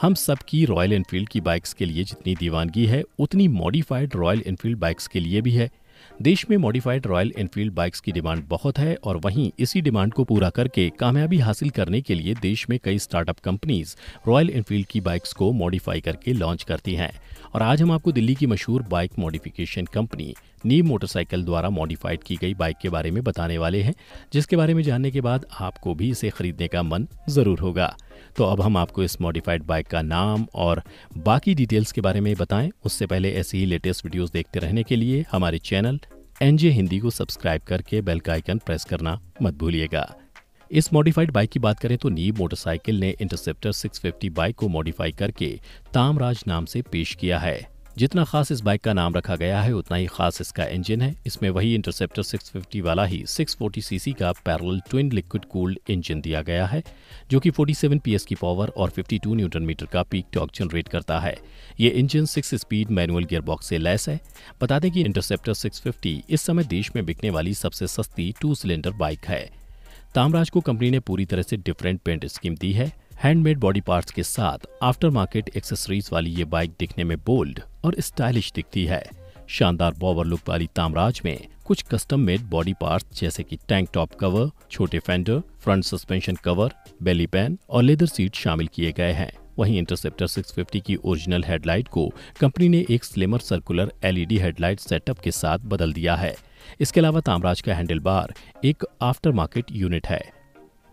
हम सब की रॉयल एनफील्ड की बाइक्स के लिए जितनी दीवानगी है उतनी मॉडिफाइड रॉयल इनफील्ड बाइक्स के लिए भी है देश में मॉडिफाइड रॉयल एनफील्ड बाइक्स की डिमांड बहुत है और वहीं इसी डिमांड को पूरा करके कामयाबी हासिल करने के लिए देश में कई स्टार्टअप कंपनीज रॉयल एनफील्ड की बाइक्स को मॉडिफाई करके लॉन्च करती हैं और आज हम आपको दिल्ली की मशहूर बाइक मॉडिफिकेशन कंपनी नीम मोटरसाइकिल द्वारा मॉडिफाइड की गई बाइक के बारे में बताने वाले हैं जिसके बारे में जानने के बाद आपको भी इसे खरीदने का मन ज़रूर होगा तो अब हम आपको इस मॉडिफाइड बाइक का नाम और बाकी डिटेल्स के बारे में बताएं उससे पहले ऐसी ही लेटेस्ट वीडियोस देखते रहने के लिए हमारे चैनल एनजे हिंदी को सब्सक्राइब करके बेल का आइकन प्रेस करना मत भूलिएगा इस मॉडिफाइड बाइक की बात करें तो नीब मोटरसाइकिल ने इंटरसेप्टर 650 बाइक को मॉडिफाई करके तामराज नाम से पेश किया है जितना खास इस बाइक का नाम रखा गया है उतना ही खास इसका इंजन है इसमें वही इंटरसेप्टर 650 वाला ही 640 सीसी का parallel twin liquid cooled engine दिया गया है जो कि 47 पीएस की पावर और 52 न्यूटन मीटर का पीक टॉक जनरेट करता है ये engine six speed manual gearbox से लैस है बता दें कि इंटरसेप्टर सिक्स इस समय देश में बिकने वाली सबसे सस्ती टू सिलेंडर बाइक है तामराज को कंपनी ने पूरी तरह से डिफरेंट पेंट स्कीम दी है हैंडमेड बॉडी पार्ट्स के साथ आफ्टर मार्केट एक्सेसरीज वाली ये बाइक दिखने में बोल्ड और स्टाइलिश दिखती है शानदार बॉवर लुक वाली तामराज में कुछ कस्टम मेड बॉडी पार्ट्स जैसे कि टैंक टॉप कवर छोटे fender front suspension cover belly pan और लेदर सीट शामिल किए गए हैं वहीं इंटरसेप्टर 650 की ओरिजिनल हेडलाइट को कंपनी ने एक slimmer circular LED headlight setup के साथ बदल दिया है इसके अलावा तामराज का हैंडल बार एक आफ्टर मार्केट यूनिट है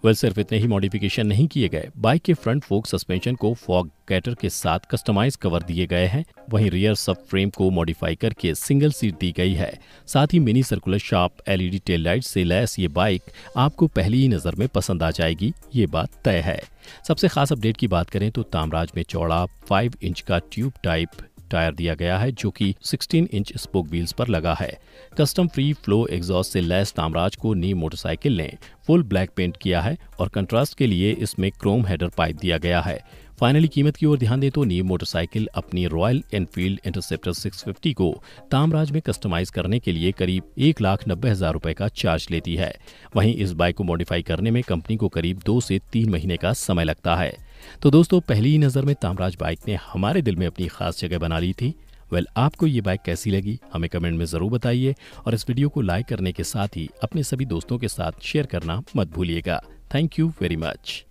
वेल सिर्फ इतने ही मॉडिफिकेशन नहीं किए गए बाइक के फ्रंट फोक सस्पेंशन को फॉग कैटर के साथ कस्टमाइज कवर दिए गए हैं वहीं रियर सब फ्रेम को मॉडिफाई करके सिंगल सीट दी गई है साथ ही mini circular sharp LED tail light से लैस ये बाइक आपको पहली ही नज़र में पसंद आ जाएगी ये बात तय है सबसे खास अपडेट की बात करें तो तामराज में चौड़ा फाइव इंच का ट्यूब टाइप टायर दिया गया है जो कि 16 इंच स्पोक व्हील्स पर लगा है कस्टम फ्री फ्लो एग्जॉस्ट से लैस नामराज को नी मोटरसाइकिल ने फुल ब्लैक पेंट किया है और कंट्रास्ट के लिए इसमें क्रोम हेडर पाइप दिया गया है फाइनली कीमत की ओर ध्यान दें तो नी मोटरसाइकिल अपनी रॉयल एनफील्ड इंटरसेप्टर 650 को तामराज में कस्टमाइज करने के लिए करीब एक लाख नब्बे हजार रुपए का चार्ज लेती है वहीं इस बाइक को मॉडिफाई करने में कंपनी को करीब दो से तीन महीने का समय लगता है तो दोस्तों पहली ही नज़र में तामराज बाइक ने हमारे दिल में अपनी खास जगह बना ली थी वेल आपको ये बाइक कैसी लगी हमें कमेंट में ज़रूर बताइए और इस वीडियो को लाइक करने के साथ ही अपने सभी दोस्तों के साथ शेयर करना मत भूलिएगा थैंक यू वेरी मच